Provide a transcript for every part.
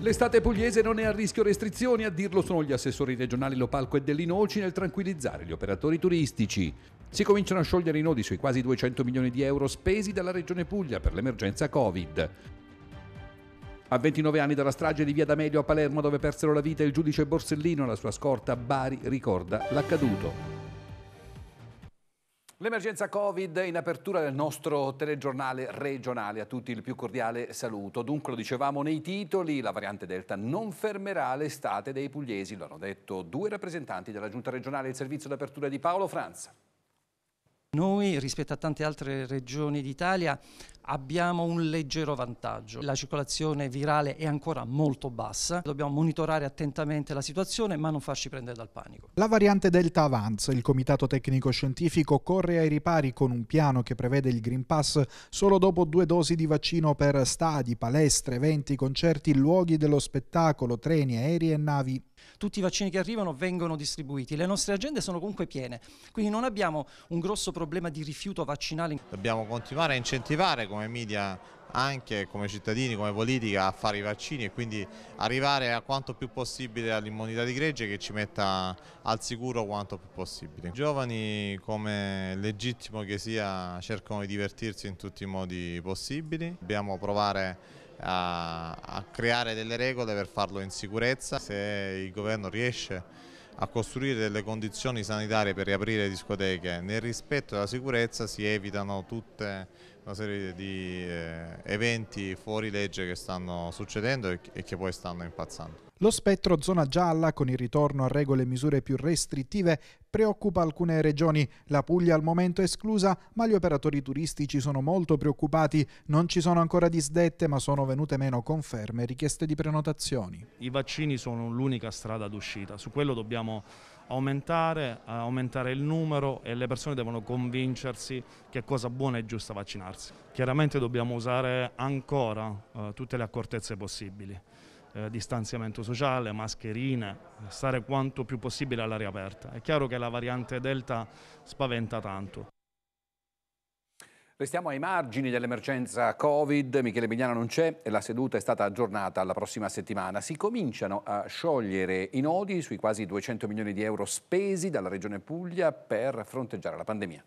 L'estate pugliese non è a rischio restrizioni, a dirlo sono gli assessori regionali Lopalco e Dell'Inoci nel tranquillizzare gli operatori turistici. Si cominciano a sciogliere i nodi sui quasi 200 milioni di euro spesi dalla Regione Puglia per l'emergenza Covid. A 29 anni dalla strage di Via D'Amelio a Palermo dove persero la vita il giudice Borsellino e la sua scorta Bari ricorda l'accaduto. L'emergenza Covid in apertura del nostro telegiornale regionale. A tutti il più cordiale saluto. Dunque lo dicevamo nei titoli, la variante Delta non fermerà l'estate dei pugliesi, lo hanno detto due rappresentanti della Giunta regionale il servizio d'apertura di Paolo Franza. Noi rispetto a tante altre regioni d'Italia abbiamo un leggero vantaggio. La circolazione virale è ancora molto bassa, dobbiamo monitorare attentamente la situazione ma non farci prendere dal panico. La variante Delta avanza, il Comitato Tecnico Scientifico corre ai ripari con un piano che prevede il Green Pass solo dopo due dosi di vaccino per stadi, palestre, eventi, concerti, luoghi dello spettacolo, treni, aerei e navi tutti i vaccini che arrivano vengono distribuiti, le nostre agende sono comunque piene, quindi non abbiamo un grosso problema di rifiuto vaccinale. Dobbiamo continuare a incentivare come media anche come cittadini, come politica a fare i vaccini e quindi arrivare a quanto più possibile all'immunità di gregge che ci metta al sicuro quanto più possibile. I giovani come legittimo che sia cercano di divertirsi in tutti i modi possibili, dobbiamo provare a, a creare delle regole per farlo in sicurezza. Se il governo riesce a costruire delle condizioni sanitarie per riaprire discoteche nel rispetto della sicurezza si evitano tutte una serie di eh, eventi fuori legge che stanno succedendo e che poi stanno impazzando. Lo spettro zona gialla, con il ritorno a regole e misure più restrittive, preoccupa alcune regioni. La Puglia al momento è esclusa, ma gli operatori turistici sono molto preoccupati. Non ci sono ancora disdette, ma sono venute meno conferme e richieste di prenotazioni. I vaccini sono l'unica strada d'uscita, su quello dobbiamo aumentare, eh, aumentare il numero e le persone devono convincersi che è cosa buona e giusta vaccinarsi. Chiaramente dobbiamo usare ancora eh, tutte le accortezze possibili, eh, distanziamento sociale, mascherine, stare quanto più possibile all'aria aperta. È chiaro che la variante Delta spaventa tanto. Restiamo ai margini dell'emergenza Covid, Michele Migliano non c'è e la seduta è stata aggiornata alla prossima settimana. Si cominciano a sciogliere i nodi sui quasi 200 milioni di euro spesi dalla Regione Puglia per fronteggiare la pandemia.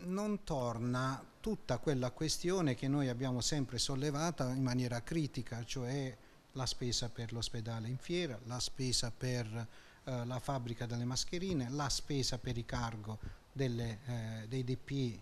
Non torna tutta quella questione che noi abbiamo sempre sollevata in maniera critica, cioè la spesa per l'ospedale in fiera, la spesa per eh, la fabbrica delle mascherine, la spesa per i cargo delle, eh, dei DP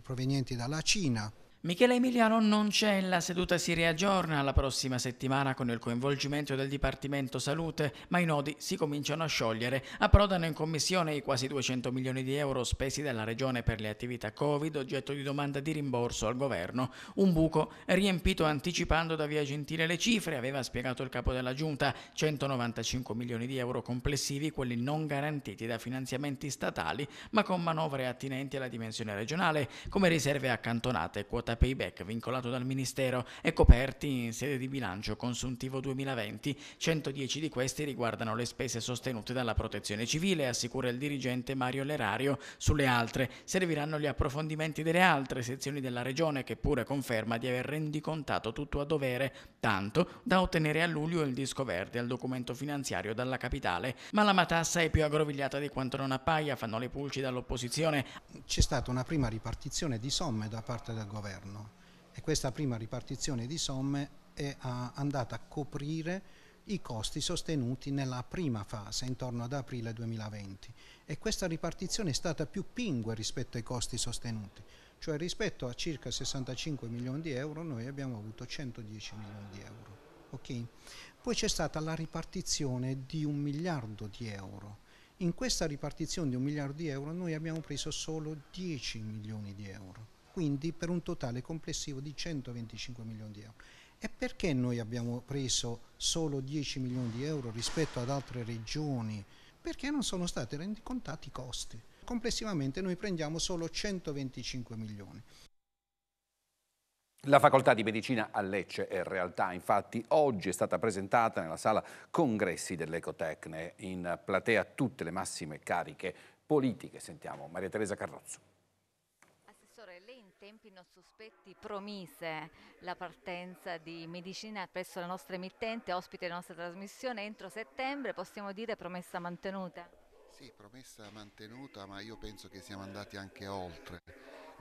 provenienti dalla Cina, Michele Emiliano non c'è, la seduta si riaggiorna la prossima settimana con il coinvolgimento del Dipartimento Salute, ma i nodi si cominciano a sciogliere. Approdano in commissione i quasi 200 milioni di euro spesi dalla Regione per le attività Covid, oggetto di domanda di rimborso al Governo. Un buco riempito anticipando da via Gentile le cifre, aveva spiegato il capo della Giunta, 195 milioni di euro complessivi, quelli non garantiti da finanziamenti statali, ma con manovre attinenti alla dimensione regionale, come riserve accantonate quotidiane prodotta Payback vincolato dal Ministero e coperti in sede di bilancio consuntivo 2020. 110 di questi riguardano le spese sostenute dalla protezione civile, assicura il dirigente Mario Lerario. Sulle altre serviranno gli approfondimenti delle altre sezioni della Regione che pure conferma di aver rendicontato tutto a dovere, tanto da ottenere a luglio il disco verde al documento finanziario dalla capitale. Ma la matassa è più aggrovigliata di quanto non appaia, fanno le pulci dall'opposizione. C'è stata una prima ripartizione di somme da parte del governo interno e questa prima ripartizione di somme è andata a coprire i costi sostenuti nella prima fase intorno ad aprile 2020 e questa ripartizione è stata più pingue rispetto ai costi sostenuti, cioè rispetto a circa 65 milioni di euro noi abbiamo avuto 110 milioni di euro. Okay? Poi c'è stata la ripartizione di un miliardo di euro. In questa ripartizione di un miliardo di euro noi abbiamo preso solo 10 milioni di euro quindi per un totale complessivo di 125 milioni di euro. E perché noi abbiamo preso solo 10 milioni di euro rispetto ad altre regioni? Perché non sono stati rendicontati i costi. Complessivamente noi prendiamo solo 125 milioni. La facoltà di medicina a Lecce è realtà, infatti oggi è stata presentata nella sala congressi dell'Ecotecne, in platea tutte le massime cariche politiche. Sentiamo Maria Teresa Carrozzo tempi non sospetti promise la partenza di medicina presso la nostra emittente, ospite della nostra trasmissione, entro settembre, possiamo dire promessa mantenuta? Sì, promessa mantenuta, ma io penso che siamo andati anche oltre.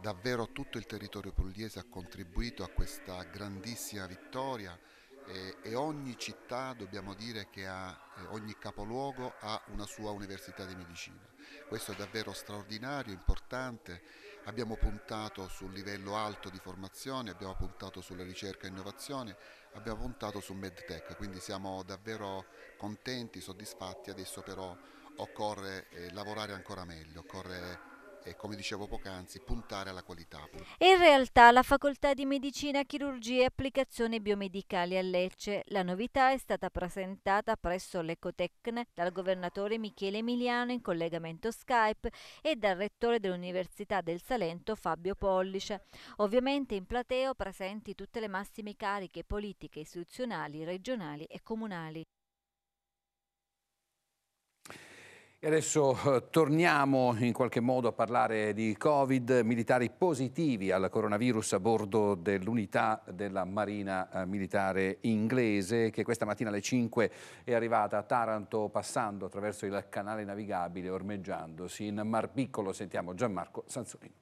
Davvero tutto il territorio pugliese ha contribuito a questa grandissima vittoria eh, e ogni città dobbiamo dire che ha, eh, ogni capoluogo ha una sua università di medicina. Questo è davvero straordinario, importante, abbiamo puntato sul livello alto di formazione, abbiamo puntato sulla ricerca e innovazione, abbiamo puntato su MedTech, quindi siamo davvero contenti, soddisfatti, adesso però occorre eh, lavorare ancora meglio, occorre e, come dicevo poc'anzi, puntare alla qualità. In realtà la Facoltà di Medicina, Chirurgia e Applicazioni Biomedicali a Lecce, la novità è stata presentata presso l'Ecotecne dal governatore Michele Emiliano in collegamento Skype e dal rettore dell'Università del Salento Fabio Pollice. Ovviamente in plateo presenti tutte le massime cariche politiche, istituzionali, regionali e comunali. E adesso eh, torniamo in qualche modo a parlare di Covid, militari positivi al coronavirus a bordo dell'unità della Marina eh, Militare Inglese che questa mattina alle 5 è arrivata a Taranto passando attraverso il canale navigabile ormeggiandosi in Mar Piccolo. Sentiamo Gianmarco Sanzolino.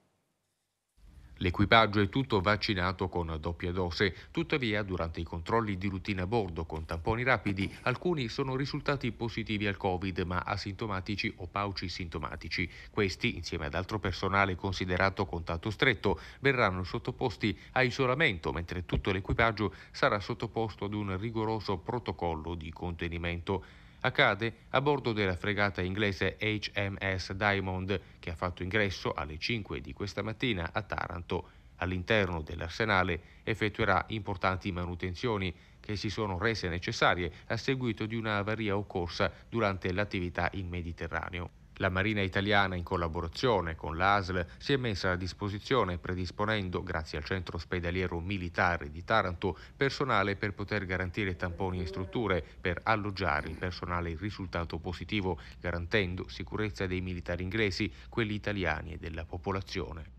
L'equipaggio è tutto vaccinato con doppia dose, tuttavia durante i controlli di routine a bordo con tamponi rapidi alcuni sono risultati positivi al Covid ma asintomatici o pauci sintomatici. Questi, insieme ad altro personale considerato contatto stretto, verranno sottoposti a isolamento mentre tutto l'equipaggio sarà sottoposto ad un rigoroso protocollo di contenimento accade a bordo della fregata inglese HMS Diamond che ha fatto ingresso alle 5 di questa mattina a Taranto. All'interno dell'arsenale effettuerà importanti manutenzioni che si sono rese necessarie a seguito di una avaria occorsa durante l'attività in Mediterraneo. La Marina italiana, in collaborazione con l'ASL, si è messa a disposizione predisponendo, grazie al centro ospedaliero militare di Taranto, personale per poter garantire tamponi e strutture per alloggiare il personale risultato positivo, garantendo sicurezza dei militari inglesi, quelli italiani e della popolazione.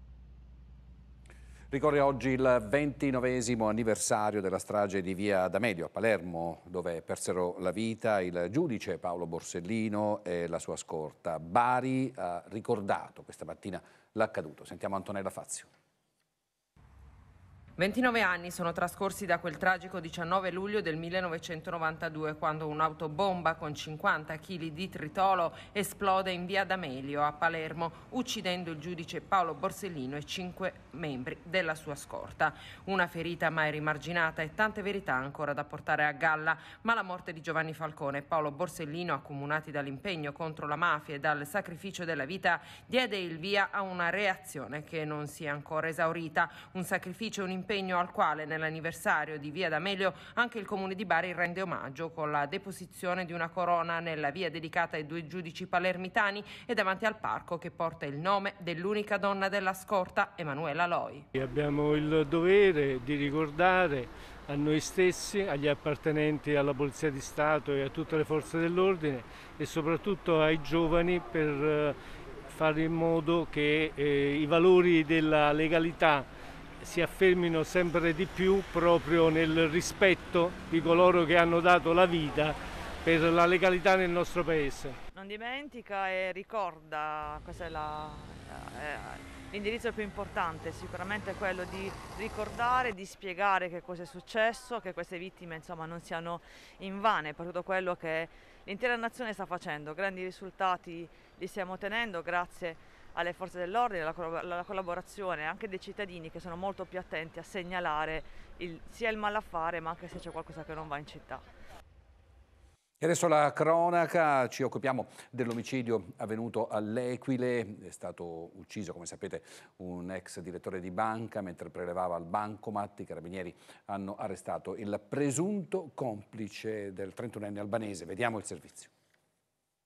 Ricorre oggi il 29 anniversario della strage di Via D'Amelio a Palermo, dove persero la vita il giudice Paolo Borsellino e la sua scorta. Bari ha ricordato questa mattina l'accaduto. Sentiamo Antonella Fazio. 29 anni sono trascorsi da quel tragico 19 luglio del 1992 quando un'autobomba con 50 kg di tritolo esplode in via D'Amelio a Palermo uccidendo il giudice Paolo Borsellino e cinque membri della sua scorta. Una ferita mai rimarginata e tante verità ancora da portare a galla, ma la morte di Giovanni Falcone e Paolo Borsellino accomunati dall'impegno contro la mafia e dal sacrificio della vita diede il via a una reazione che non si è ancora esaurita, un sacrificio un impegno impegno al quale nell'anniversario di Via D'Amelio anche il Comune di Bari rende omaggio con la deposizione di una corona nella via dedicata ai due giudici palermitani e davanti al parco che porta il nome dell'unica donna della scorta, Emanuela Loi. Abbiamo il dovere di ricordare a noi stessi, agli appartenenti alla Polizia di Stato e a tutte le forze dell'ordine e soprattutto ai giovani per eh, fare in modo che eh, i valori della legalità si affermino sempre di più proprio nel rispetto di coloro che hanno dato la vita per la legalità nel nostro paese. Non dimentica e ricorda, questo è eh, eh, l'indirizzo più importante, sicuramente quello di ricordare, di spiegare che cosa è successo, che queste vittime insomma, non siano invane per tutto quello che l'intera nazione sta facendo, grandi risultati li stiamo ottenendo grazie alle forze dell'ordine, alla, alla, collaborazione anche dei cittadini che sono molto più attenti a segnalare il, sia il malaffare ma anche se c'è qualcosa che non va in città. E adesso la cronaca, ci occupiamo dell'omicidio avvenuto all'Equile, è stato ucciso come sapete un ex direttore di banca mentre prelevava al bancomat, i carabinieri hanno arrestato il presunto complice del 31enne albanese, vediamo il servizio.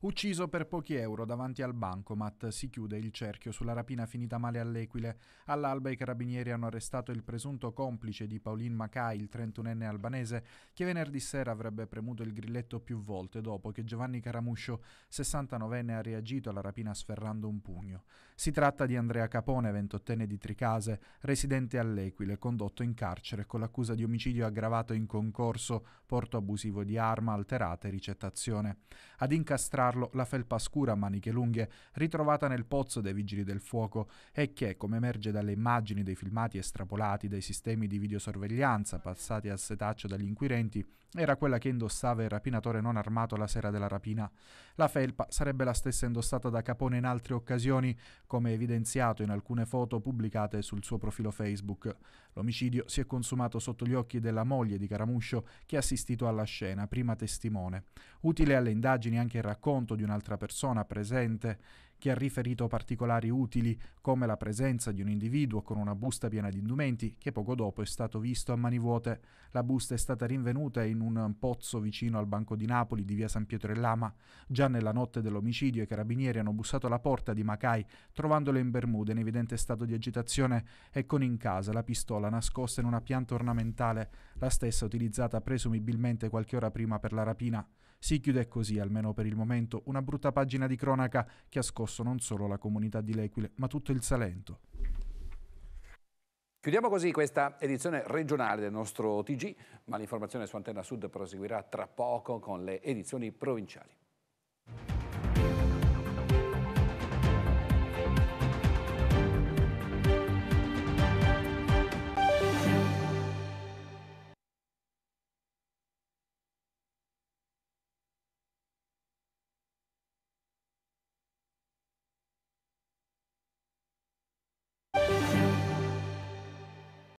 Ucciso per pochi euro davanti al bancomat, si chiude il cerchio sulla rapina finita male all'Equile. All'alba i carabinieri hanno arrestato il presunto complice di Pauline Macai, il 31enne albanese, che venerdì sera avrebbe premuto il grilletto più volte dopo che Giovanni Caramuscio, 69enne, ha reagito alla rapina sferrando un pugno. Si tratta di Andrea Capone, ventottenne di Tricase, residente all'Equile, condotto in carcere con l'accusa di omicidio aggravato in concorso, porto abusivo di arma, alterata e ricettazione. Ad incastrarlo la felpa scura a maniche lunghe, ritrovata nel pozzo dei Vigili del Fuoco e che, come emerge dalle immagini dei filmati estrapolati dai sistemi di videosorveglianza passati al setaccio dagli inquirenti, era quella che indossava il rapinatore non armato la sera della rapina. La felpa sarebbe la stessa indossata da Capone in altre occasioni, come evidenziato in alcune foto pubblicate sul suo profilo Facebook. L'omicidio si è consumato sotto gli occhi della moglie di Caramuscio che ha assistito alla scena, prima testimone. Utile alle indagini anche il racconto di un'altra persona presente che ha riferito particolari utili, come la presenza di un individuo con una busta piena di indumenti, che poco dopo è stato visto a mani vuote. La busta è stata rinvenuta in un pozzo vicino al Banco di Napoli di via San Pietro e Lama. Già nella notte dell'omicidio i carabinieri hanno bussato alla porta di Macai, trovandolo in Bermuda in evidente stato di agitazione e con in casa la pistola nascosta in una pianta ornamentale, la stessa utilizzata presumibilmente qualche ora prima per la rapina. Si chiude così, almeno per il momento, una brutta pagina di cronaca che ha scosso non solo la comunità di L'Equile, ma tutto il Salento. Chiudiamo così questa edizione regionale del nostro TG, ma l'informazione su Antenna Sud proseguirà tra poco con le edizioni provinciali.